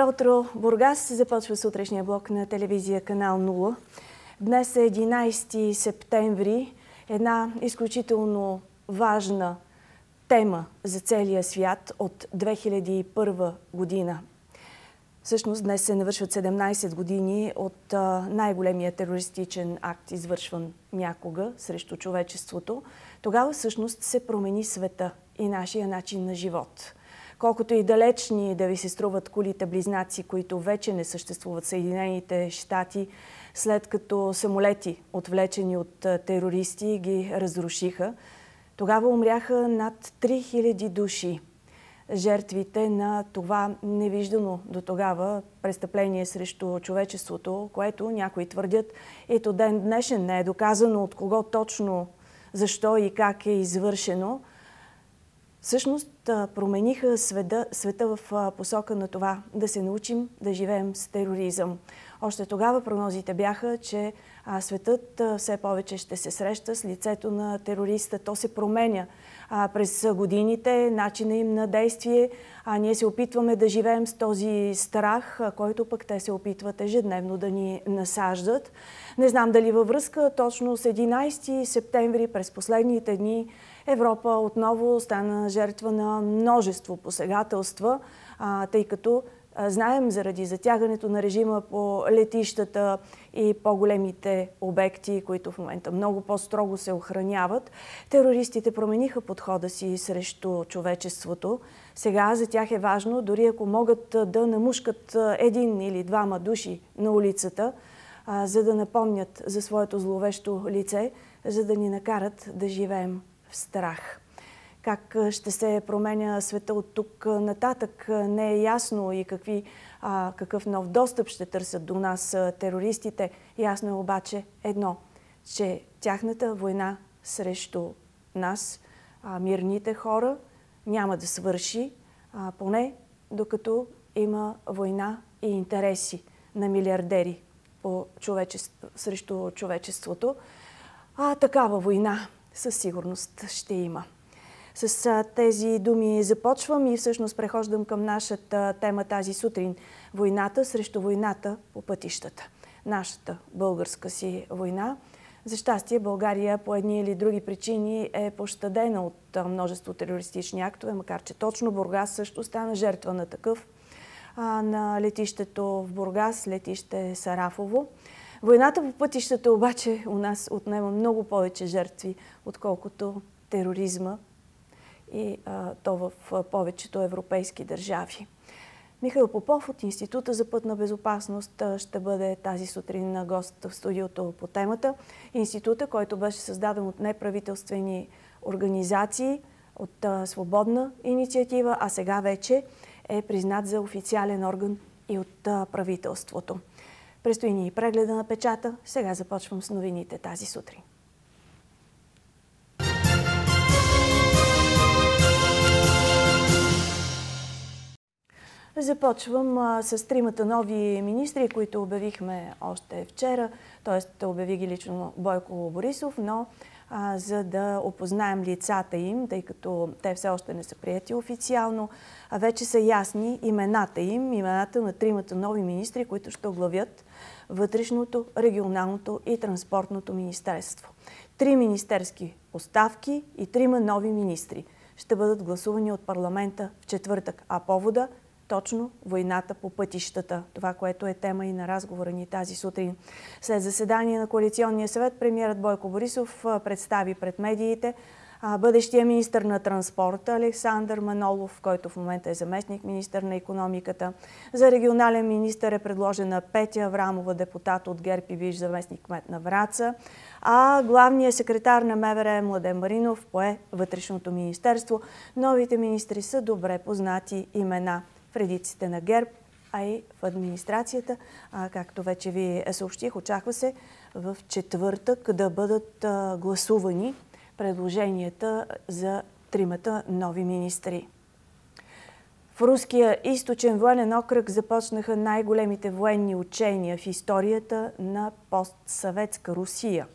Добро утро! Бургас започва сутрешния блок на телевизия Канал 0. Днес е 11 септември. Една изключително важна тема за целия свят от 2001 година. Всъщност днес се навършват 17 години от най-големия терористичен акт, извършван някога срещу човечеството. Тогава всъщност се промени света и нашия начин на живот – Колкото и далечни да ви се струват кулите близнаци, които вече не съществуват в Съединените щати, след като самолети, отвлечени от терористи, ги разрушиха, тогава умряха над 3000 души. Жертвите на това невиждано до тогава престъпление срещу човечеството, което някои твърдят ето ден днешен не е доказано от кого точно, защо и как е извършено – всъщност промениха света, света в посока на това да се научим да живеем с тероризъм. Още тогава прогнозите бяха, че светът все повече ще се среща с лицето на терориста. То се променя през годините, начина им на действие. А ние се опитваме да живеем с този страх, който пък те се опитват ежедневно да ни насаждат. Не знам дали във връзка точно с 11 септември през последните дни Европа отново стана жертва на множество посегателства, тъй като знаем заради затягането на режима по летищата и по-големите обекти, които в момента много по-строго се охраняват, терористите промениха подхода си срещу човечеството. Сега за тях е важно, дори ако могат да намушкат един или двама души на улицата, за да напомнят за своето зловещо лице, за да ни накарат да живеем в страх. Как ще се променя света от тук нататък не е ясно и какви, а, какъв нов достъп ще търсят до нас терористите. Ясно е обаче едно, че тяхната война срещу нас, а, мирните хора, няма да свърши, а, поне докато има война и интереси на милиардери по човечество, срещу човечеството. А такава война със сигурност ще има. С тези думи започвам и всъщност прехождам към нашата тема тази сутрин – войната срещу войната по пътищата. Нашата българска си война. За щастие, България по едни или други причини е пощадена от множество терористични актове, макар че точно Бургас също стана жертва на такъв на летището в Бургас, летище Сарафово. Войната по пътищата обаче у нас отнема много повече жертви, отколкото тероризма и а, то в а, повечето европейски държави. Михаил Попов от Института за пътна безопасност ще бъде тази сутрин на гост в студиото по темата. Института, който беше създаден от неправителствени организации, от а, свободна инициатива, а сега вече е признат за официален орган и от правителството. Престои ни и прегледа на печата. Сега започвам с новините тази сутрин. Започвам а, с тримата нови министри, които обявихме още вчера, т.е. обяви ги лично Бойко Борисов, но а, за да опознаем лицата им, тъй като те все още не са прияти официално. А вече са ясни имената им, имената на тримата нови министри, които ще оглавят вътрешното, регионалното и транспортното министерство. Три министерски оставки и трима нови министри ще бъдат гласувани от парламента в четвъртък, а повода – точно войната по пътищата. Това, което е тема и на разговора ни тази сутрин. След заседание на Коалиционния съвет, премиерът Бойко Борисов представи пред медиите бъдещия министр на транспорта Александър Манолов, който в момента е заместник министр на економиката. За регионален министр е предложена Петя Аврамова, депутат от ГЕРБ и виж заместник кмет на Враца. А главният секретар на МВР Младен Маринов пое Вътрешното министерство. Новите министри са добре познати имена в редиците на ГЕРБ, а и в администрацията. А, както вече ви съобщих, очаква се в четвъртък да бъдат а, гласувани предложенията за тримата нови министри. В руския източен военен окръг започнаха най-големите военни учения в историята на постсъветска Русия.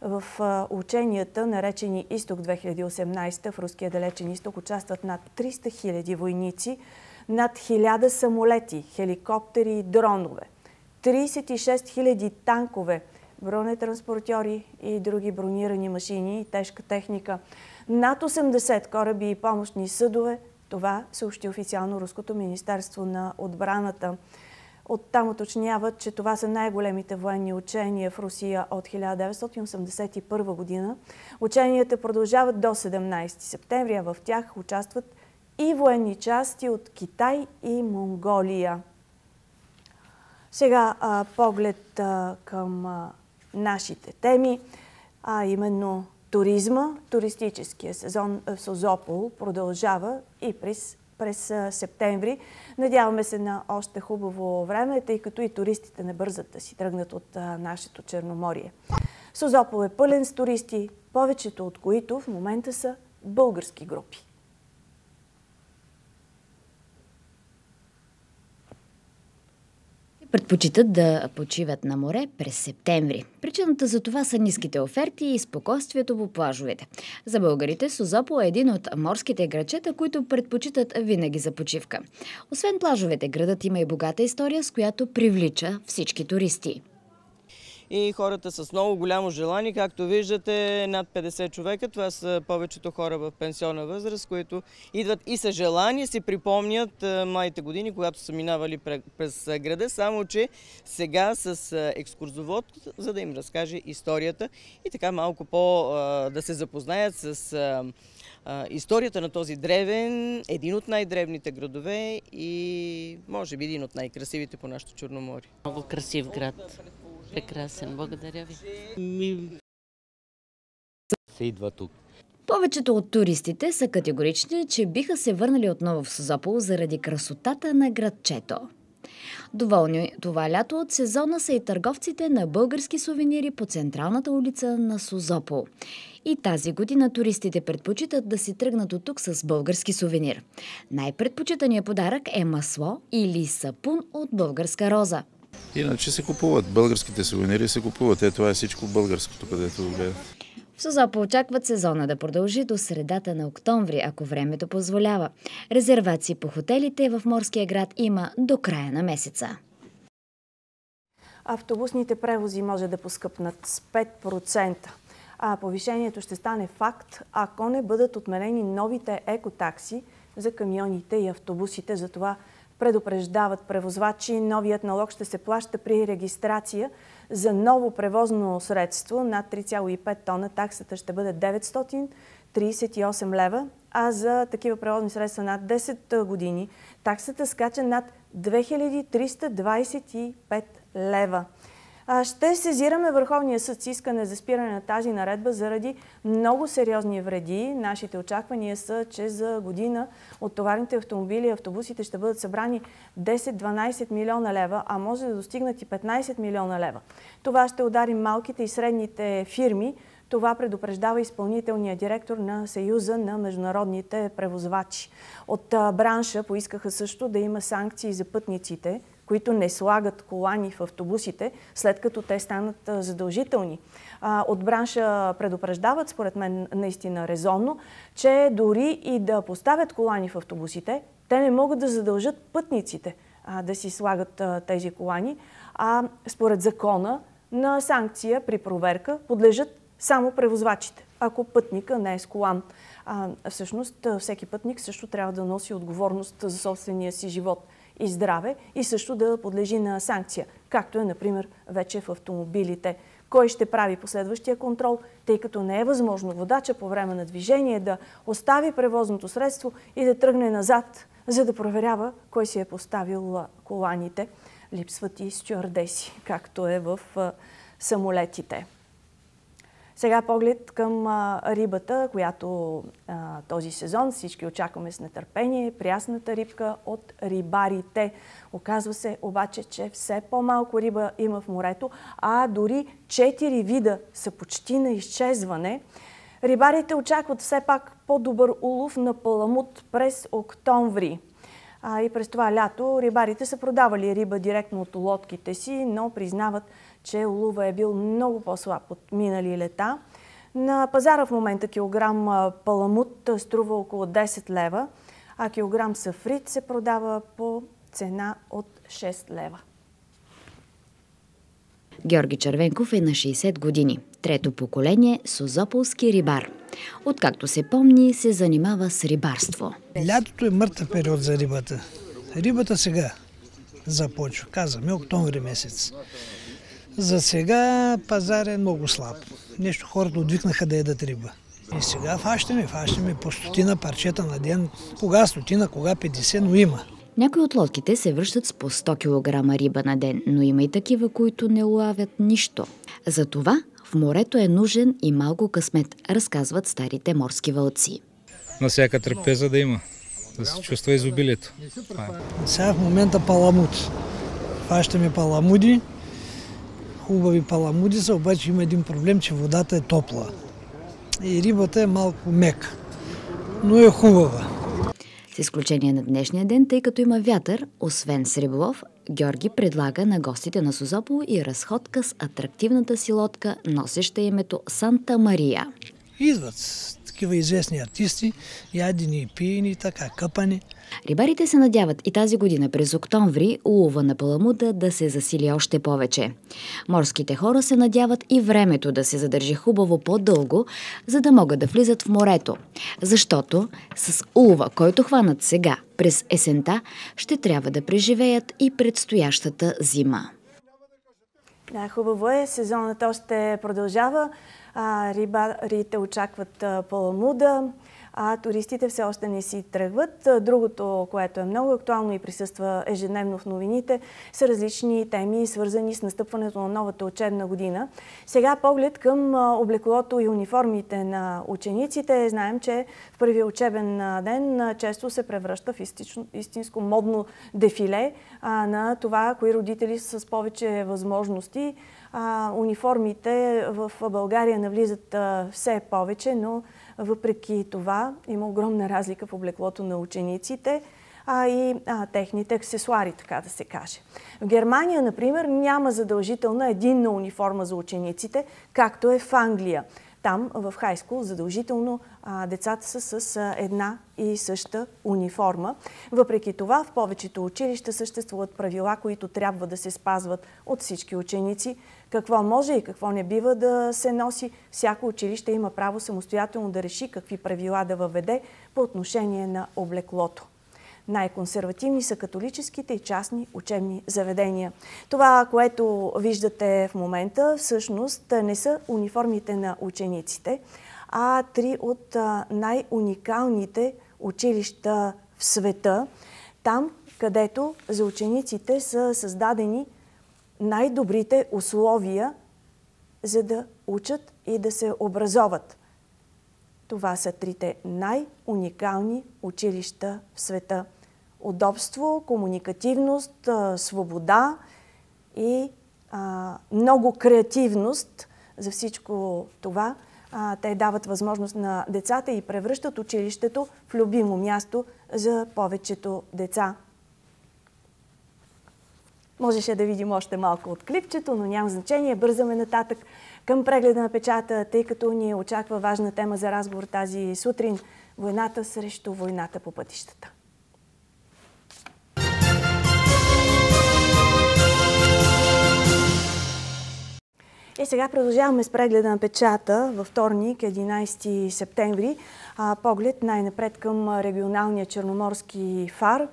В ученията, наречени Изток 2018, в руския далечен изток участват над 300 000 войници – над 1000 самолети, хеликоптери и дронове, 36 000 танкове, бронетранспортьори и други бронирани машини и тежка техника, над 80 кораби и помощни съдове. Това съобщи официално Руското Министерство на отбраната. Оттам уточняват, че това са най-големите военни учения в Русия от 1981 година. Ученията продължават до 17 септември, а в тях участват и военни части от Китай и Монголия. Сега а, поглед а, към а, нашите теми, а именно туризма. Туристическия сезон в Созопол продължава и през, през септември. Надяваме се на още хубаво време, тъй като и туристите не бързат да си тръгнат от нашето Черноморие. Созопол е пълен с туристи, повечето от които в момента са български групи. предпочитат да почиват на море през септември. Причината за това са ниските оферти и спокойствието по плажовете. За българите Созопол е един от морските грачета, които предпочитат винаги за почивка. Освен плажовете, градът има и богата история, с която привлича всички туристи и хората с много голямо желание. Както виждате, над 50 човека, това са повечето хора в пенсионна възраст, които идват и са желани, си припомнят е, младите години, когато са минавали през града, само че сега с е, екскурзовод, за да им разкаже историята и така малко по е, да се запознаят с историята на този древен, един от най-древните градове и може би един от най-красивите по нашето Черноморие. Много красив град. Прекрасен, благодаря ви. Ми... Се идва тук. Повечето от туристите са категорични, че биха се върнали отново в Созопол заради красотата на градчето. Доволни това лято от сезона са и търговците на български сувенири по централната улица на Созопол. И тази година туристите предпочитат да си тръгнат от тук с български сувенир. Най-предпочитаният подарък е масло или сапун от българска роза. Иначе се купуват. Българските сувенири се купуват. Е, това е всичко българското, където гледат. В Созопо очакват сезона да продължи до средата на октомври, ако времето позволява. Резервации по хотелите в морския град има до края на месеца. Автобусните превози може да поскъпнат с 5%. А повишението ще стане факт, ако не бъдат отменени новите екотакси за камионите и автобусите. Затова това Предупреждават превозвачи, новият налог ще се плаща при регистрация за ново превозно средство над 3,5 тона. Таксата ще бъде 938 лева, а за такива превозни средства над 10 години таксата скача над 2325 лева. Ще сезираме Върховния съд с искане за спиране на тази наредба заради много сериозни вреди. Нашите очаквания са, че за година от товарните автомобили и автобусите ще бъдат събрани 10-12 милиона лева, а може да достигнат и 15 милиона лева. Това ще удари малките и средните фирми. Това предупреждава изпълнителният директор на Съюза на международните превозвачи. От бранша поискаха също да има санкции за пътниците – които не слагат колани в автобусите, след като те станат задължителни. От бранша предупреждават, според мен наистина резонно, че дори и да поставят колани в автобусите, те не могат да задължат пътниците да си слагат тези колани, а според закона на санкция при проверка подлежат само превозвачите, ако пътника не е с колан. А, всъщност, всеки пътник също трябва да носи отговорност за собствения си живот и здраве и също да подлежи на санкция, както е, например, вече в автомобилите. Кой ще прави последващия контрол, тъй като не е възможно водача по време на движение да остави превозното средство и да тръгне назад, за да проверява кой си е поставил коланите. Липсват и стюардеси, както е в самолетите. Сега поглед към рибата, която този сезон всички очакваме с нетърпение. Прясната рибка от рибарите. Оказва се обаче, че все по-малко риба има в морето, а дори четири вида са почти на изчезване. Рибарите очакват все пак по-добър улов на паламут през октомври. и през това лято рибарите са продавали риба директно от лодките си, но признават, че улува е бил много по-слаб от минали лета. На пазара в момента килограм паламут струва около 10 лева, а килограм сафрит се продава по цена от 6 лева. Георги Червенков е на 60 години. Трето поколение – созополски рибар. Откакто се помни, се занимава с рибарство. Лятото е мъртъв период за рибата. Рибата сега започва, казваме, октомври месец. За сега пазар е много слаб. Нещо хората отвикнаха да ядат риба. И сега фащаме, фащаме по стотина парчета на ден. Кога стотина, кога 50, но има. Някои от лодките се връщат с по 100 кг риба на ден, но има и такива, които не лавят нищо. Затова в морето е нужен и малко късмет, разказват старите морски вълци. На всяка трапеза да има, да се чувства изобилието. Сега в момента паламут. Фащаме паламуди, хубави паламуди са, обаче има един проблем, че водата е топла. И рибата е малко мека, но е хубава. С изключение на днешния ден, тъй като има вятър, освен с риболов, Георги предлага на гостите на Созопол и разходка с атрактивната си лодка, носеща името Санта Мария. Идват такива известни артисти, ядени и пиени така, къпани. Рибарите се надяват и тази година през октомври улова на паламуда да се засили още повече. Морските хора се надяват и времето да се задържи хубаво по-дълго, за да могат да влизат в морето. Защото с улова, който хванат сега, през есента, ще трябва да преживеят и предстоящата зима. Да, хубаво е. Сезонът още продължава рибарите очакват паламуда, а туристите все още не си тръгват. Другото, което е много актуално и присъства ежедневно в новините, са различни теми, свързани с настъпването на новата учебна година. Сега поглед към облеклото и униформите на учениците. Знаем, че в първия учебен ден често се превръща в истинско модно дефиле на това, кои родители са с повече възможности а, униформите в България навлизат а, все повече, но въпреки това има огромна разлика в облеклото на учениците а и а, техните аксесуари, така да се каже. В Германия, например, няма задължителна единна униформа за учениците, както е в Англия. Там в хайскул задължително а, децата са с а, една и съща униформа. Въпреки това в повечето училища съществуват правила, които трябва да се спазват от всички ученици. Какво може и какво не бива да се носи, всяко училище има право самостоятелно да реши какви правила да въведе по отношение на облеклото. Най-консервативни са католическите и частни учебни заведения. Това, което виждате в момента, всъщност не са униформите на учениците, а три от най-уникалните училища в света, там където за учениците са създадени най-добрите условия за да учат и да се образоват. Това са трите най-уникални училища в света. Удобство, комуникативност, свобода и много креативност за всичко това. те дават възможност на децата и превръщат училището в любимо място за повечето деца. Можеше да видим още малко от клипчето, но няма значение. Бързаме нататък към прегледа на печата, тъй като ни очаква важна тема за разговор тази сутрин – войната срещу войната по пътищата. И сега продължаваме с прегледа на печата във вторник, 11 септември. поглед най-напред към регионалния черноморски фар.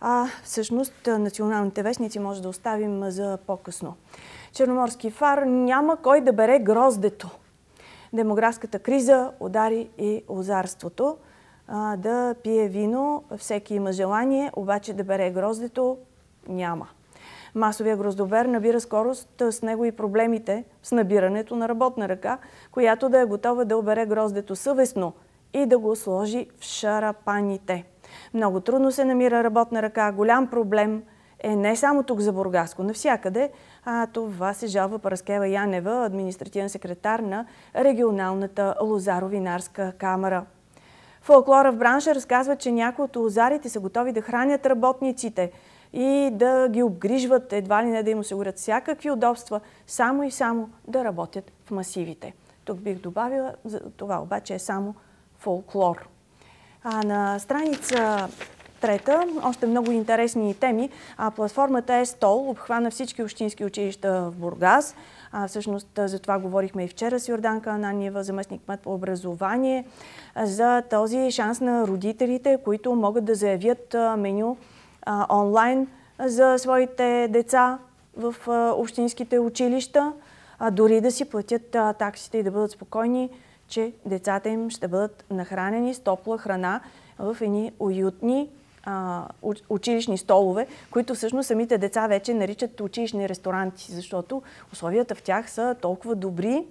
А всъщност националните вестници може да оставим за по-късно. Черноморски фар няма кой да бере гроздето. Демографската криза удари и озарството. да пие вино, всеки има желание, обаче да бере гроздето няма. Масовия гроздобер набира скорост с него и проблемите с набирането на работна ръка, която да е готова да обере гроздето съвестно и да го сложи в шарапаните. Много трудно се намира работна ръка. Голям проблем е не само тук за Бургаско, навсякъде, а това се жалва Параскева Янева, административен секретар на регионалната лозаровинарска камера. Фолклора в бранша разказва, че някои от лозарите са готови да хранят работниците и да ги обгрижват, едва ли не да им осигурят всякакви удобства, само и само да работят в масивите. Тук бих добавила, това обаче е само фолклор. А на страница трета, още много интересни теми. Платформата е стол, обхвана всички общински училища в Бургас. Всъщност за това говорихме и вчера с Йорданка Ананиева, заместник мед по образование, за този шанс на родителите, които могат да заявят меню онлайн за своите деца в общинските училища, дори да си платят таксите и да бъдат спокойни, че децата им ще бъдат нахранени с топла храна в едни уютни а, училищни столове, които всъщност самите деца вече наричат училищни ресторанти, защото условията в тях са толкова добри,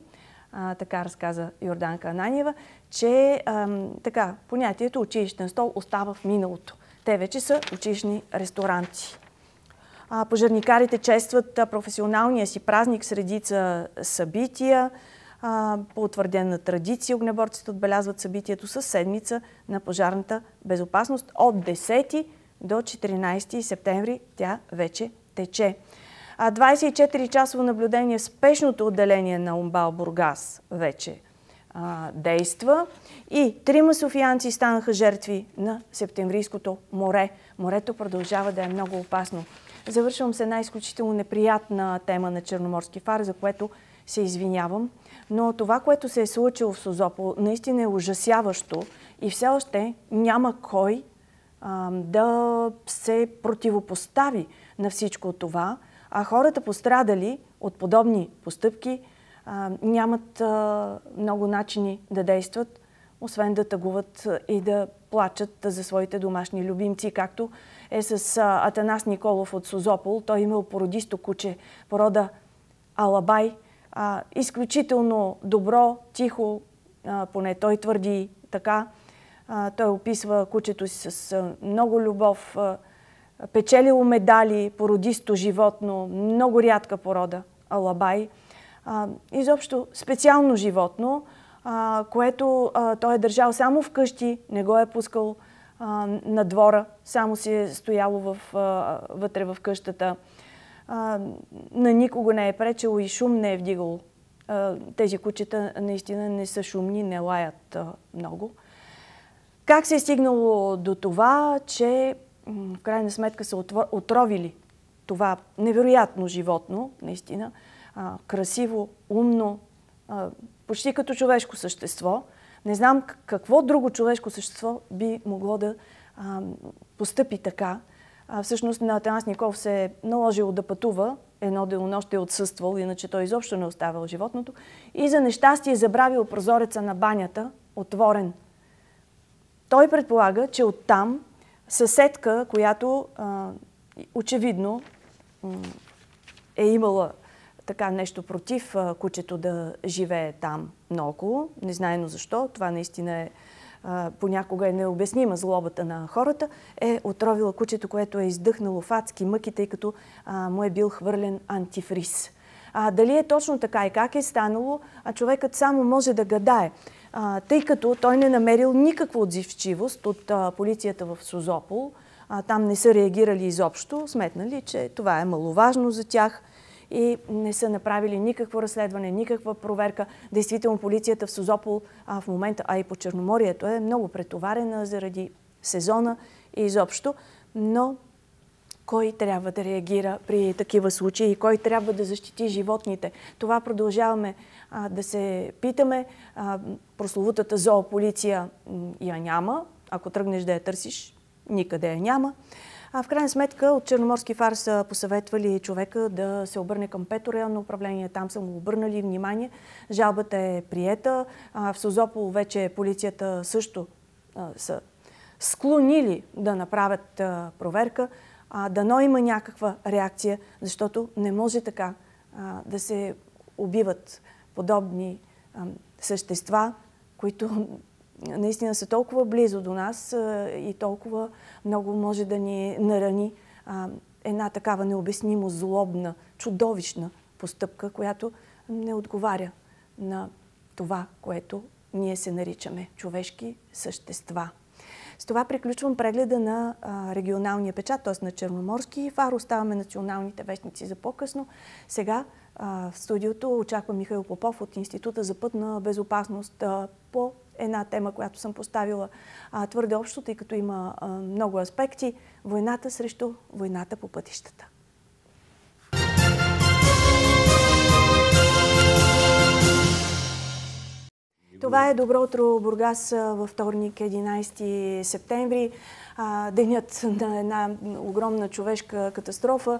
а, така разказа Йорданка Ананиева, че а, така, понятието училищен стол остава в миналото. Те вече са училищни ресторанти. Пожарникарите честват професионалния си празник с редица събития – по утвърдена традиция огнеборците отбелязват събитието с седмица на пожарната безопасност от 10 до 14 септември. Тя вече тече. 24-часово наблюдение спешното отделение на Умбал Бургас вече а, действа. И трима софиянци станаха жертви на Септемврийското море. Морето продължава да е много опасно. Завършвам се една изключително неприятна тема на Черноморски фар, за което се извинявам. Но това, което се е случило в Созопол, наистина е ужасяващо и все още няма кой а, да се противопостави на всичко това, а хората пострадали от подобни постъпки а, нямат а, много начини да действат, освен да тъгуват и да плачат за своите домашни любимци, както е с Атанас Николов от Созопол. Той е имал породисто куче, порода Алабай, а, изключително добро, тихо, а, поне той твърди така. А, той описва кучето си с много любов, печелило медали, породисто животно, много рядка порода, алабай. изобщо специално животно, което той е държал само вкъщи, не го е пускал на двора, само си е стояло в, вътре в къщата а, на никого не е пречело и шум не е вдигало. А, тези кучета наистина не са шумни, не лаят а, много. Как се е стигнало до това, че в крайна сметка са отровили това невероятно животно, наистина, а, красиво, умно, а, почти като човешко същество. Не знам какво друго човешко същество би могло да а, постъпи така. А, всъщност на Атанас Николов се е наложило да пътува, едно денонощие е отсъствал, иначе той изобщо не оставал животното, и за нещастие е забравил прозореца на банята, отворен. Той предполага, че оттам съседка, която а, очевидно е имала така нещо против а, кучето да живее там наоколо, незнайно защо, това наистина е понякога е необяснима злобата на хората, е отровила кучето, което е издъхнало в адски мъки, тъй като му е бил хвърлен антифриз. А, дали е точно така и как е станало, а човекът само може да гадае, а, тъй като той не намерил никаква отзивчивост от а, полицията в Созопол. А, там не са реагирали изобщо, сметнали, че това е маловажно за тях – и не са направили никакво разследване, никаква проверка. Действително полицията в Созопол а, в момента, а и по Черноморието е много претоварена заради сезона и изобщо, но кой трябва да реагира при такива случаи и кой трябва да защити животните. Това продължаваме а, да се питаме. А, прословутата зоополиция я няма. Ако тръгнеш да я търсиш, никъде я няма. А в крайна сметка от Черноморски фар са посъветвали човека да се обърне към пето районно управление. Там са му обърнали внимание. Жалбата е приета. А, в Созопол вече полицията също а, са склонили да направят а, проверка. дано има някаква реакция, защото не може така да се убиват подобни същества, които наистина са толкова близо до нас и толкова много може да ни нарани една такава необяснимо злобна, чудовищна постъпка, която не отговаря на това, което ние се наричаме човешки същества. С това приключвам прегледа на регионалния печат, т.е. на Черноморски и Фар. Оставаме националните вестници за по-късно. Сега в студиото очаква Михаил Попов от Института за пътна безопасност по една тема, която съм поставила а, твърде общо, тъй като има а, много аспекти. Войната срещу войната по пътищата. Това е Добро утро, Бургас, във вторник, 11 септември, денят на една огромна човешка катастрофа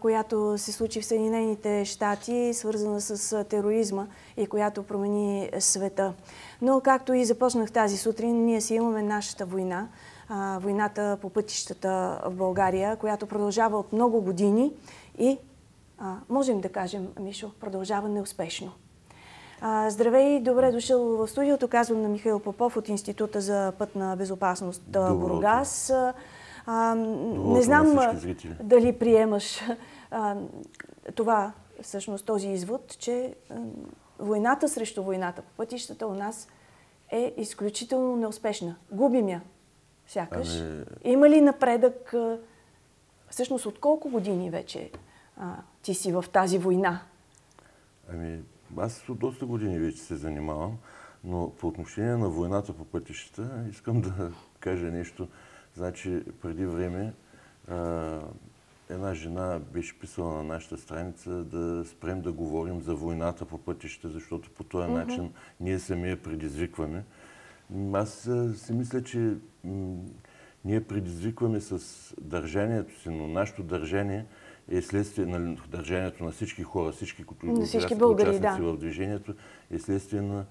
която се случи в Съединените щати, свързана с тероризма и която промени света. Но както и започнах тази сутрин, ние си имаме нашата война, войната по пътищата в България, която продължава от много години и, можем да кажем, Мишо, продължава неуспешно. Здравей, добре дошъл в студиото. Казвам на Михаил Попов от Института за пътна безопасност Бургас. Добре. А, не знам дали приемаш а, това, всъщност този извод, че а, войната срещу войната по пътищата у нас е изключително неуспешна. Губим я, сякаш. Ами... Има ли напредък? А, всъщност от колко години вече а, ти си в тази война? Ами, аз от доста години вече се занимавам, но по отношение на войната по пътищата искам да кажа нещо Значи, преди време а, една жена беше писала на нашата страница да спрем да говорим за войната по пътища, защото по този mm -hmm. начин ние сами я предизвикваме. Аз а, си мисля, че ние предизвикваме с държанието си, но нашето държание е следствие на нали, държанието на всички хора, всички, които участници да. в движението, е следствие на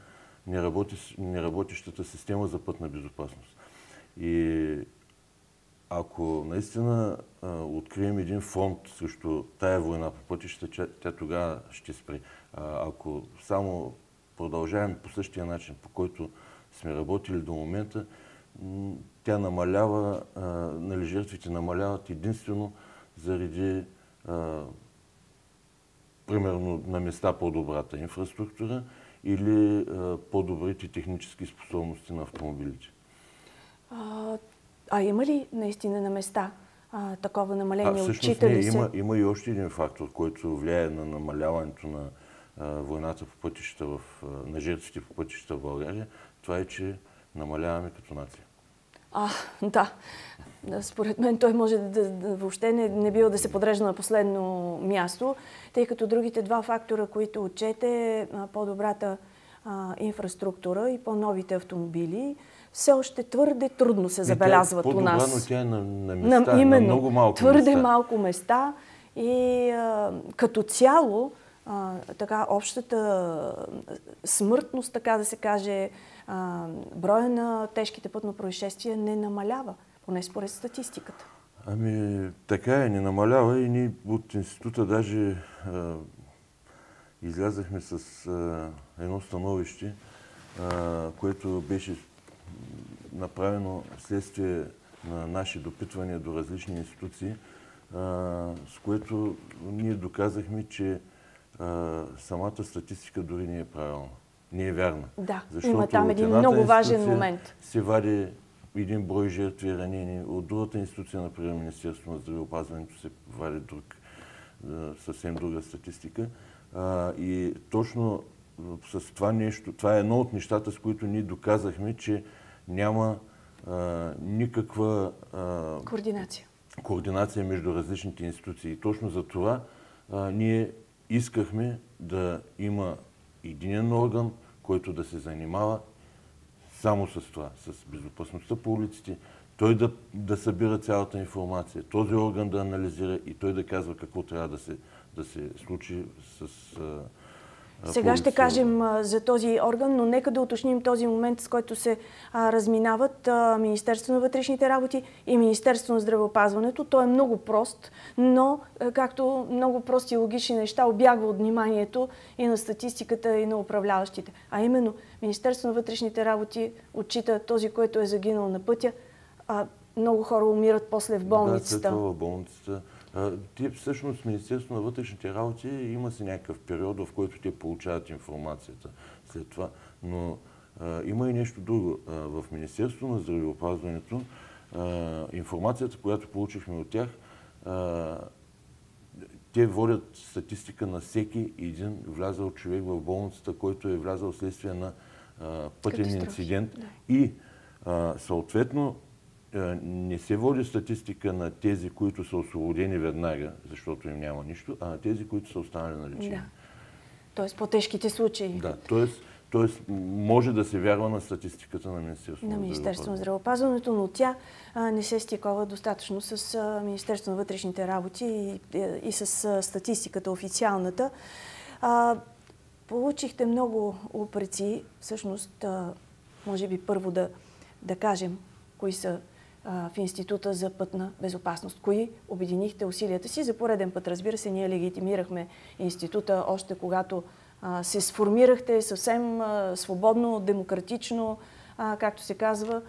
неработещата система за пътна безопасност. И ако наистина а, открием един фонд срещу тая война по пътища, тя, тогава ще спре. А, ако само продължаваме по същия начин, по който сме работили до момента, тя намалява, а, нали, жертвите намаляват единствено заради а, примерно на места по-добрата инфраструктура или по-добрите технически способности на автомобилите. А има ли наистина на места а, такова намаление? А, всъщност, Отчитали не, се? Има, има и още един фактор, който влияе на намаляването на а, войната по пътища в, а, на жертвите по пътища в България. Това е, че намаляваме като нация. А, да. Според мен той може да, да, да въобще не, не бива да се подрежда на последно място, тъй като другите два фактора, които отчете, по-добрата инфраструктура и по-новите автомобили, все още твърде трудно се е забелязват у нас. Но тя е на, на места, на, именно, на много малко твърде места. малко места и а, като цяло а, така общата смъртност, така да се каже, а, броя на тежките пътно происшествия не намалява, поне според статистиката. Ами така е, не намалява и ние от института даже а, излязахме с а, едно становище, а, което беше направено следствие на наши допитвания до различни институции, с което ние доказахме, че самата статистика дори не е правилна. Не е вярна. Да, Защото има там един много важен момент. Се вади един брой жертви и ранени. От другата институция, например Министерството на здравеопазването, се вади друг, съвсем друга статистика. И точно с това нещо, това е едно от нещата, с които ние доказахме, че няма а, никаква а, координация. координация между различните институции. И точно за това а, ние искахме да има единен орган, който да се занимава само с това, с безопасността по улиците, той да, да събира цялата информация, този орган да анализира и той да казва какво трябва да се, да се случи с а, сега ще кажем за този орган, но нека да уточним този момент, с който се разминават Министерство на вътрешните работи и Министерство на здравеопазването. Той е много прост, но както много прости и логични неща обягва от вниманието и на статистиката и на управляващите. А именно, Министерство на вътрешните работи отчита този, който е загинал на пътя. Много хора умират после в болницата. Да, след това в болницата те всъщност Министерство на вътрешните работи има си някакъв период, в който те получават информацията след това. Но а, има и нещо друго. А, в Министерство на здравеопазването а, информацията, която получихме от тях, те водят статистика на всеки един влязал човек в болницата, който е влязал следствие на пътен инцидент. Да. И съответно е, не се води статистика на тези, които са освободени веднага, защото им няма нищо, а на тези, които са останали на лечение. Да. Тоест по-тежките случаи. Да, тоест, тоест може да се вярва на статистиката на Министерството на, Министерство на здравеопазването, но тя а, не се стикова достатъчно с а, Министерство на вътрешните работи и, и, и с а, статистиката официалната. получихте много упреци, всъщност, може би първо да, да кажем кои са в Института за пътна безопасност. Кои обединихте усилията си? За пореден път, разбира се, ние легитимирахме Института още когато се сформирахте съвсем свободно, демократично, както се казва.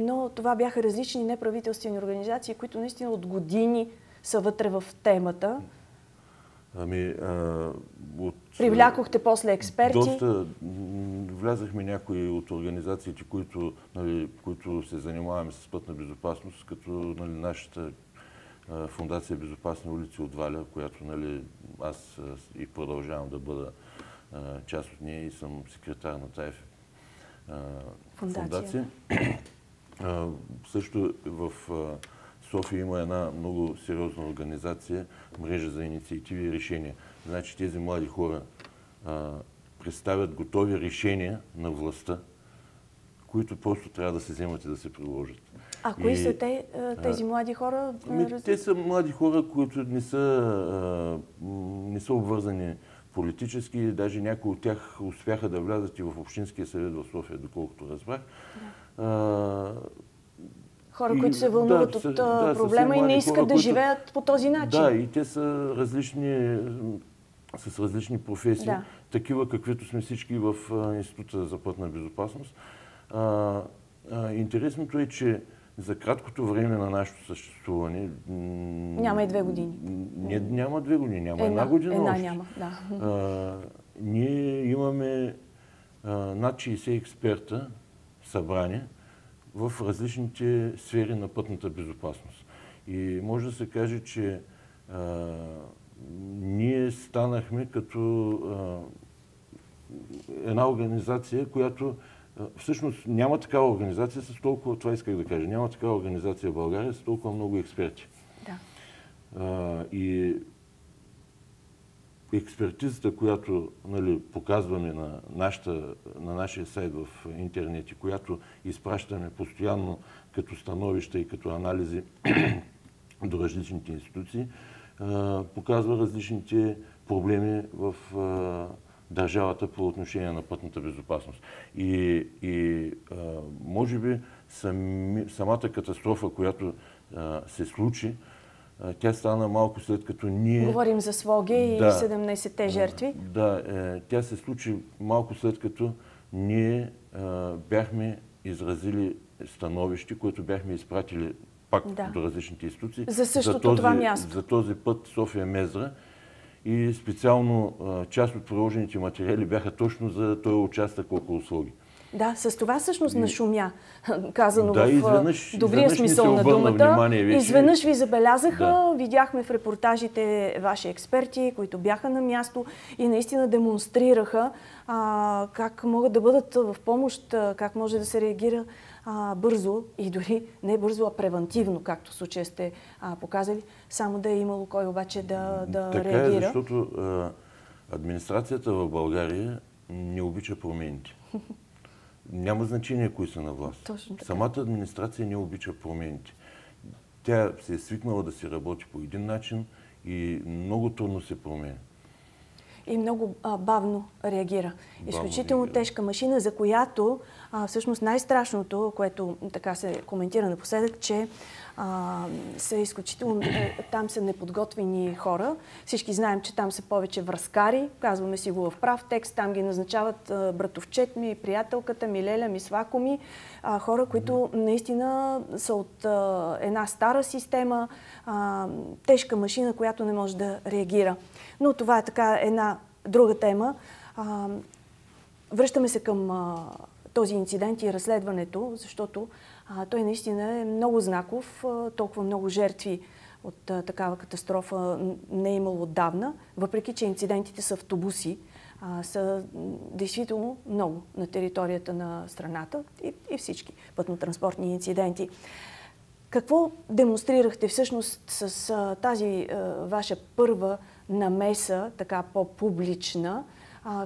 Но това бяха различни неправителствени организации, които наистина от години са вътре в темата. Ами, а, от... Привлякохте после експерти? Доста влязахме някои от организациите, които, нали, които се занимаваме с пътна безопасност, като нали, нашата а, фундация Безопасни улици от Валя, която нали, аз и продължавам да бъда а, част от нея и съм секретар на тази фундация. фундация. също в София има една много сериозна организация, мрежа за инициативи и решения. Значи тези млади хора а, представят готови решения на властта, които просто трябва да се вземат и да се приложат. А кои и, са те, тези млади хора? Ми, те са млади хора, които не са, а, не са обвързани политически. Даже някои от тях успяха да влязат и в Общинския съвет в София, доколкото разбрах. Да хора, и, които се вълнуват да, от да, проблема и не искат хора, да които... живеят по този начин. Да, и те са различни, с различни професии, да. такива каквито сме всички в Института за пътна безопасност. А, а, интересното е, че за краткото време на нашето съществуване... Няма и две години. Не, няма две години, няма една, една година една още. няма, да. А, ние имаме а, над 60 експерта събрани, в различните сфери на пътната безопасност. И може да се каже, че а, ние станахме като а, една организация, която а, всъщност няма такава организация с толкова, това исках да кажа, няма такава организация в България с толкова много експерти. Да. и експертизата, която нали, показваме на, нашата, на нашия сайт в интернет и която изпращаме постоянно като становища и като анализи до различните институции, показва различните проблеми в държавата по отношение на пътната безопасност. И, и може би сами, самата катастрофа, която се случи, тя стана малко след като ние... Говорим за слоги да, и 17-те жертви. Да, е, тя се случи малко след като ние е, бяхме изразили становище, което бяхме изпратили пак да. до различните институции. За същото за този, това място. За този път София Мезра. И специално е, част от приложените материали бяха точно за този участък около Слоги. Да, с това всъщност и... нашумя, казано да, в изведнъж, добрия изведнъж смисъл на думата. Изведнъж ви забелязаха, да. видяхме в репортажите ваши експерти, които бяха на място и наистина демонстрираха а, как могат да бъдат в помощ, как може да се реагира а, бързо и дори не бързо, а превентивно, както в случая сте а, показали, само да е имало кой обаче да, да така е, реагира. Така е, защото а, администрацията в България не обича промените. Няма значение кои са на власт. Точно така. Самата администрация не обича промените. Тя се е свикнала да се работи по един начин и много трудно се променя. И много а, бавно реагира. Бавно Изключително реагира. тежка машина, за която а, всъщност най-страшното, което така се коментира напоследък, че а, са изключително... Е, там са неподготвени хора. Всички знаем, че там са повече връзкари. Казваме си го в прав текст. Там ги назначават а, братовчет ми, приятелката ми, леля ми, свако ми. А, хора, които наистина са от а, една стара система, а, тежка машина, която не може да реагира. Но това е така една друга тема. А, връщаме се към а, този инцидент и разследването, защото а, той наистина е много знаков, а, толкова много жертви от а, такава катастрофа не е имало отдавна, въпреки че инцидентите с автобуси а, са действително много на територията на страната и, и всички пътно-транспортни инциденти. Какво демонстрирахте всъщност с а, тази а, ваша първа намеса, така по-публична?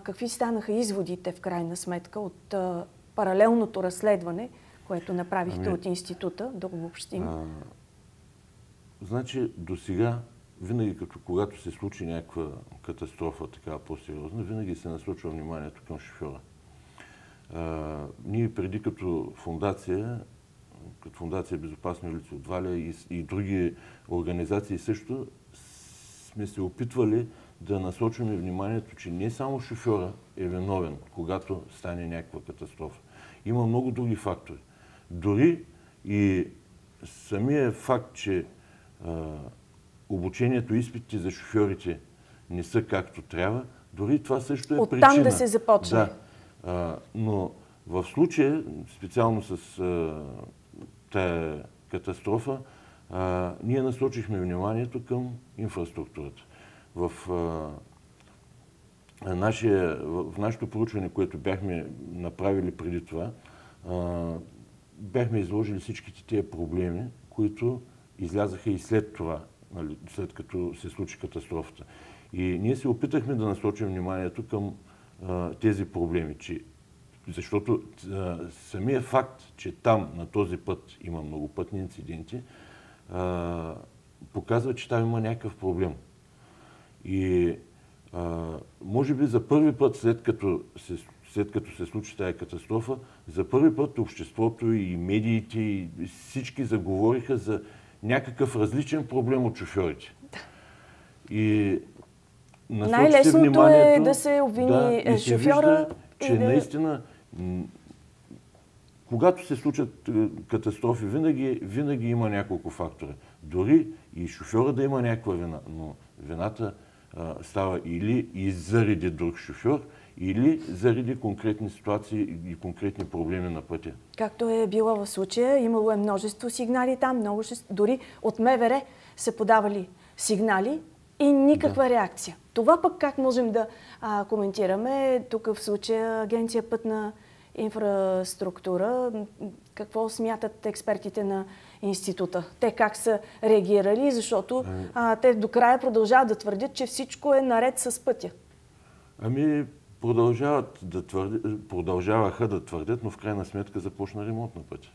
какви станаха изводите в крайна сметка от паралелното разследване което направихте ами... от института, да обобщим? А... Значи, до сега, винаги като когато се случи някаква катастрофа, така по-сериозна, винаги се насочва вниманието към шофьора. А, ние преди като фундация, като фундация Безопасни улици от Валя и, и други организации също, сме се опитвали да насочваме вниманието, че не само шофьора е виновен, когато стане някаква катастрофа. Има много други фактори. Дори и самия факт, че а, обучението, изпитите за шофьорите не са както трябва, дори това също е причина. Оттам да се започне. Да. А, но в случая, специално с а, тая катастрофа, а, ние насочихме вниманието към инфраструктурата. В, а, нашия, в нашето проучване, което бяхме направили преди това, а, бяхме изложили всичките тия проблеми, които излязаха и след това, нали, след като се случи катастрофата. И ние се опитахме да насочим вниманието към а, тези проблеми, че защото а, самия факт, че там на този път има много пътни инциденти, а, показва, че там има някакъв проблем. И а, може би за първи път, след като се след като се случи тая катастрофа, за първи път обществото и медиите и всички заговориха за някакъв различен проблем от шофьорите. И Най-лесното е да се обвини да, е, и се шофьора. Вижда, че да... наистина, когато се случат е, катастрофи, винаги, винаги има няколко фактора. Дори и шофьора да има някаква вина, но вината а, става или и заради друг шофьор, или заради конкретни ситуации и конкретни проблеми на пътя. Както е било в случая, имало е множество сигнали там, много, дори от МВР са подавали сигнали и никаква да. реакция. Това пък как можем да а, коментираме? Тук в случая Агенция Пътна инфраструктура. Какво смятат експертите на института? Те как са реагирали? Защото ами- а, те до края продължават да твърдят, че всичко е наред с пътя. Ами, продължават да продължаваха да твърдят, но в крайна сметка започна ремонт на пътя.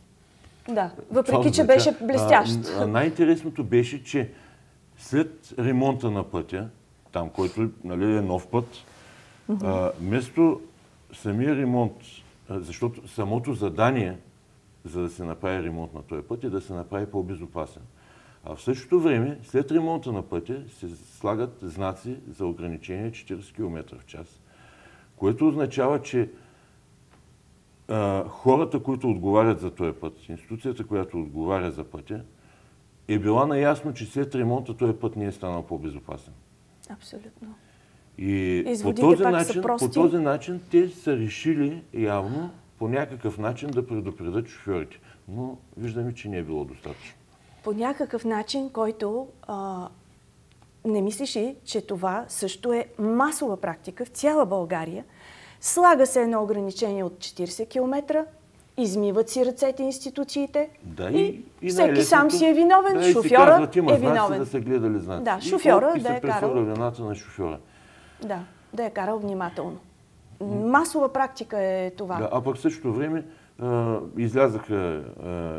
Да, въпреки, че беше блестящ. най-интересното беше, че след ремонта на пътя, там, който нали, е нов път, а, вместо самия ремонт, защото самото задание, за да се направи ремонт на този път, е да се направи по-безопасен. А в същото време, след ремонта на пътя, се слагат знаци за ограничение 40 км в час което означава, че а, хората, които отговарят за този път, институцията, която отговаря за пътя, е била наясно, че след ремонта този път не е станал по-безопасен. Абсолютно. И по този, начин, по този начин те са решили явно по някакъв начин да предупредят шофьорите. Но виждаме, че не е било достатъчно. По някакъв начин, който а не мислиш ли, че това също е масова практика в цяла България? Слага се едно ограничение от 40 км, измиват си ръцете институциите да, и, и всеки сам си е виновен, да, шофьора казват, е има е виновен. Да, се гледали знаци. Да, шофьора и, да е карал. вината на шофьора. Да, да е карал внимателно. Масова практика е това. Да, а пък същото време Излязаха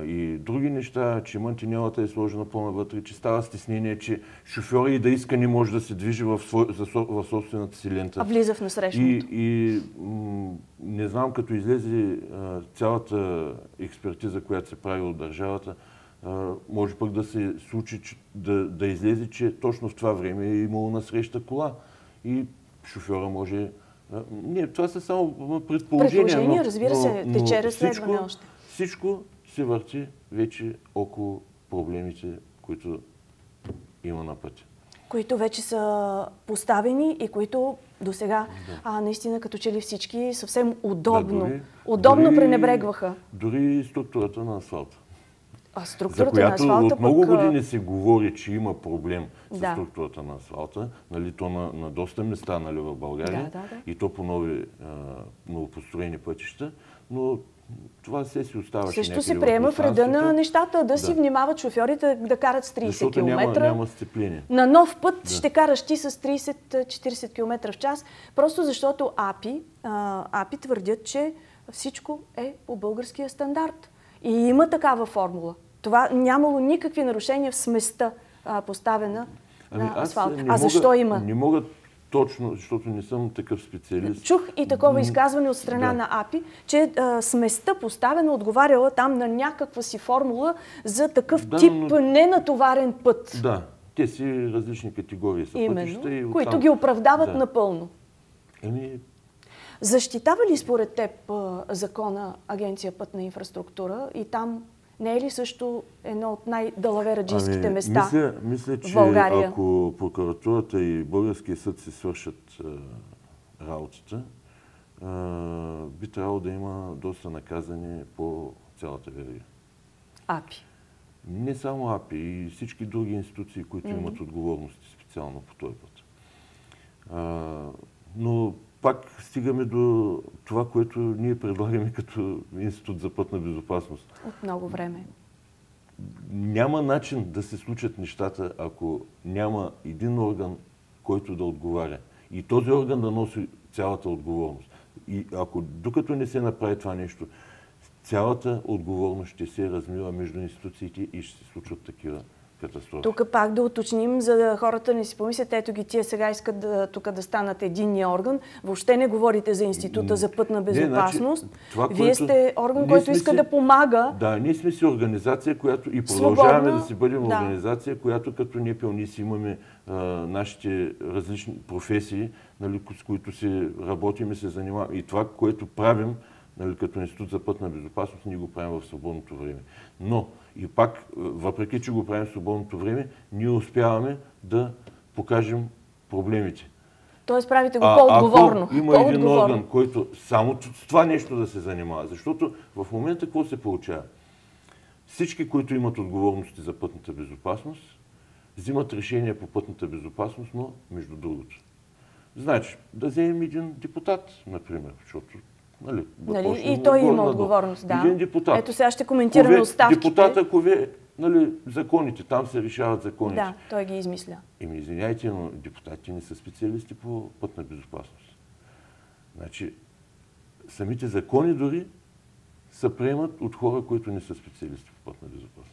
и други неща, че мантинелата е сложена по-навътре, че става стеснение, че шофьора и да иска не може да се движи в, свой, в собствената си лента. А влиза в насрещното. И, и не знам, като излезе цялата експертиза, която се прави от държавата, може пък да се случи, да, да излезе, че точно в това време е имало насреща кола. И шофьора може не, това са само предположения. Предположения, разбира се, тече разследване още. Всичко се върти вече около проблемите, които има на пътя. Които вече са поставени и които до сега, да. а наистина като че ли всички съвсем удобно, да, дори, удобно дори, пренебрегваха. Дори структурата на асфалта. А за която на асфалта, от много пък... години се говори, че има проблем с да. структурата на асфалта, нали, то на, на доста места нали, в България, да, да, и то по нови, а, новопостроени пътища, но това се си остава. Също се приема в реда на нещата, да, си внимават шофьорите да карат с 30 Защото км. Няма, няма сцепление. На нов път да. ще караш ти с 30-40 км в час, просто защото АПИ, а, АПИ твърдят, че всичко е по българския стандарт. И има такава формула това нямало никакви нарушения в сместа а, поставена ами, на асфалт. а мога, защо има? Не мога точно, защото не съм такъв специалист. Чух и такова изказване от страна да. на АПИ, че а, сместа поставена отговаряла там на някаква си формула за такъв да, тип но... ненатоварен път. Да, те си различни категории са Именно, пътища. И оттам... които ги оправдават да. напълно. Ами... Защитава ли според теб а, закона Агенция пътна инфраструктура и там не е ли също едно от най-далавераджийските ами, места мисля, мисля, че в България? ако прокуратурата и българския съд си свършат е, работата, е, би трябвало да има доста наказани по цялата верига. АПИ. Не само АПИ, и всички други институции, които mm-hmm. имат отговорности специално по този път. Е, но пак стигаме до това, което ние предлагаме като Институт за пътна безопасност. От много време. Няма начин да се случат нещата, ако няма един орган, който да отговаря. И този орган да носи цялата отговорност. И ако докато не се направи това нещо, цялата отговорност ще се размива между институциите и ще се случват такива катастрофи. Тук пак да уточним, за да хората не си помислят, ето ги тия сега искат да, тук да станат единния орган. Въобще не говорите за Института за пътна безопасност. Не, значи, това, Вие сте орган, който иска си, да помага. Да, ние сме си организация, която и продължаваме свободна, да си бъдем да. организация, която като ние ние си имаме а, нашите различни професии, нали, с които се работим и се занимаваме. И това, което правим, нали, като Институт за пътна безопасност, ние го правим в свободното време. Но и пак, е, въпреки че го правим в свободното време, ние успяваме да покажем проблемите. Тоест правите го по-отговорно. Ако има един орган, който само с това нещо да се занимава, защото в момента какво се получава? Всички, които имат отговорности за пътната безопасност, взимат решение по пътната безопасност, но между другото. Значи, да вземем един депутат, например, защото Нали? нали, да нали, и той има отговорност, да. Един депутат. Ето сега ще коментираме Кове, оставките. Депутат, ако ви, нали, законите, там се решават законите. Да, той ги измисля. Ими извиняйте, но депутатите не са специалисти по пътна безопасност. Значи, самите закони дори се приемат от хора, които не са специалисти по пътна безопасност.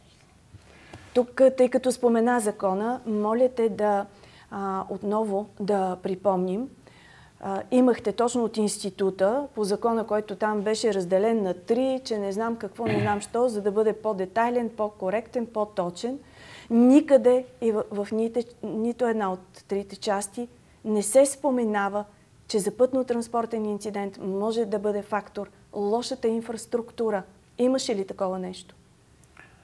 Тук, тъй като спомена закона, моля те да а, отново да припомним, имахте точно от института, по закона, който там беше разделен на три, че не знам какво, не знам що, за да бъде по-детайлен, по-коректен, по-точен. Никъде и в, в ните, нито една от трите части не се споменава, че за пътно-транспортен инцидент може да бъде фактор лошата инфраструктура. Имаше ли такова нещо?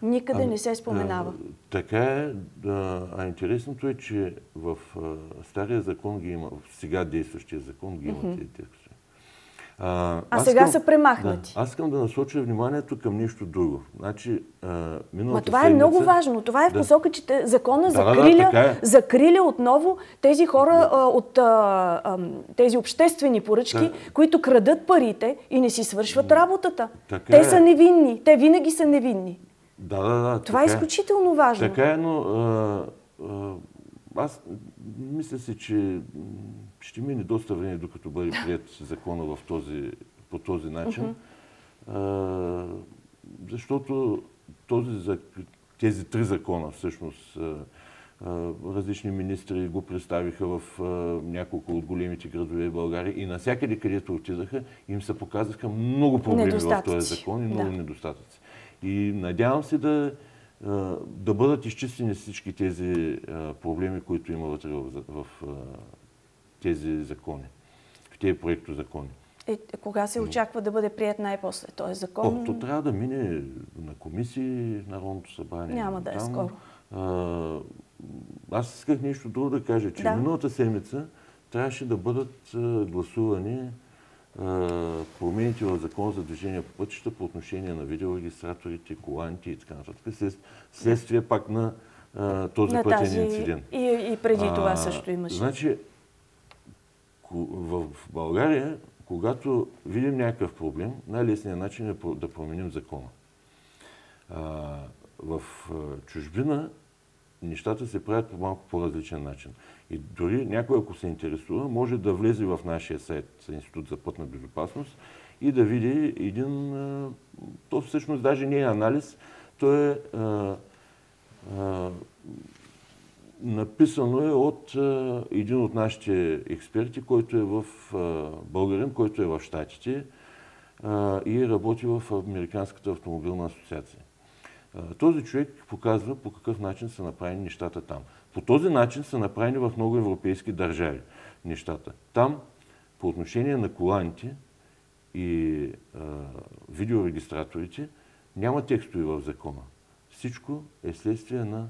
Никъде а, не се споменава. А, е, така е. А, а интересното е, че в а, стария закон ги има, в сега действащия закон ги има mm-hmm. тези текстове. А, а сега към, са премахнати. Да, аз искам да насоча вниманието към нещо друго. Значи, а, Ма това е много важно. Това е в посока, да. че те, закона да, закриля, да, да, е. закриля отново тези хора да. а, от а, а, тези обществени поръчки, да. които крадат парите и не си свършват работата. Така те е. са невинни. Те винаги са невинни. Да, да, да. Това е така, е изключително важно. Така е, но а, а, аз мисля си, че ще мине доста време, докато бъде прият закона в този, по този начин. А, защото този, тези три закона всъщност различни министри го представиха в няколко от големите градове в България и насякъде, където отидаха, им се показаха много проблеми в този закон и много да. недостатъци. И надявам се да, да бъдат изчистени всички тези проблеми, които има вътре в, в тези закони, в тези проектозакони. И е, е, кога се очаква да бъде прият най-после този закон? О, то трябва да мине на комисии, Народното събрание. Няма да е там. скоро. А, аз исках нещо друго да кажа, че да. миналата седмица трябваше да бъдат гласувани промените в закон за движение по пътища по отношение на видеорегистраторите, коланти и така нататък, следствие пак на а, този на пътен тази... инцидент. И, и преди а, това също имаше. Значи, в България, когато видим някакъв проблем, най-лесният начин е да променим закона. А, в чужбина нещата се правят по малко по-различен начин. И дори някой, ако се интересува, може да влезе в нашия сайт Институт за пътна безопасност и да види един... То всъщност даже не е анализ, то е... А, а, написано е от а, един от нашите експерти, който е в Българин, който е в Штатите и работи в Американската автомобилна асоциация. Този човек показва по какъв начин са направени нещата там. По този начин са направени в много европейски държави нещата. Там, по отношение на коланите и а, видеорегистраторите, няма текстове в закона. Всичко е следствие на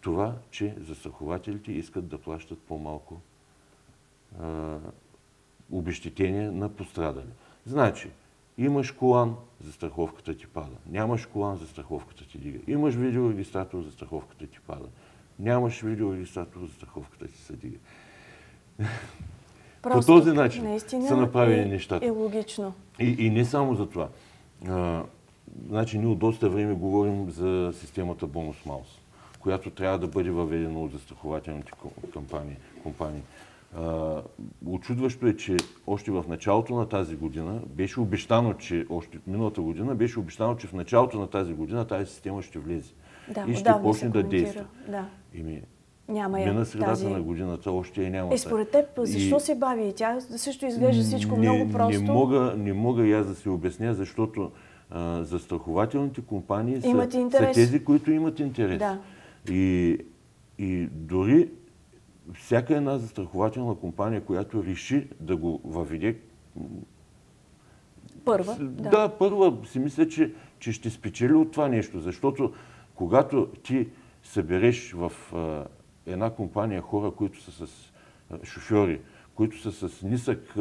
това, че застрахователите искат да плащат по-малко обещетение на пострадали. Значи, имаш колан, застраховката ти пада. Нямаш колан, застраховката ти дига. Имаш видеорегистратор, застраховката ти пада. Нямаш статус за страховката ти се Просто, По този начин са направени е, нещата. Е логично. И, и не само за това. А, значи ние от доста време говорим за системата бонус маус която трябва да бъде въведена от застрахователните компании. компании. А, очудващо е, че още в началото на тази година беше обещано, че още миналата година беше обещано, че в началото на тази година тази система ще влезе да, и ще почне да действа. Да. Ими, няма я. Мина средата тази... на годината, още я няма. И, е, според теб, защо и... се бави? Тя също изглежда всичко не, много просто. Не мога, не мога и аз да си обясня, защото а, застрахователните компании са, са, тези, които имат интерес. Да. И, и дори всяка една застрахователна компания, която реши да го въведе... Първа? Да, да първа си мисля, че, че ще спечели от това нещо, защото когато ти събереш в една компания хора, които са с шофьори, които са с нисък...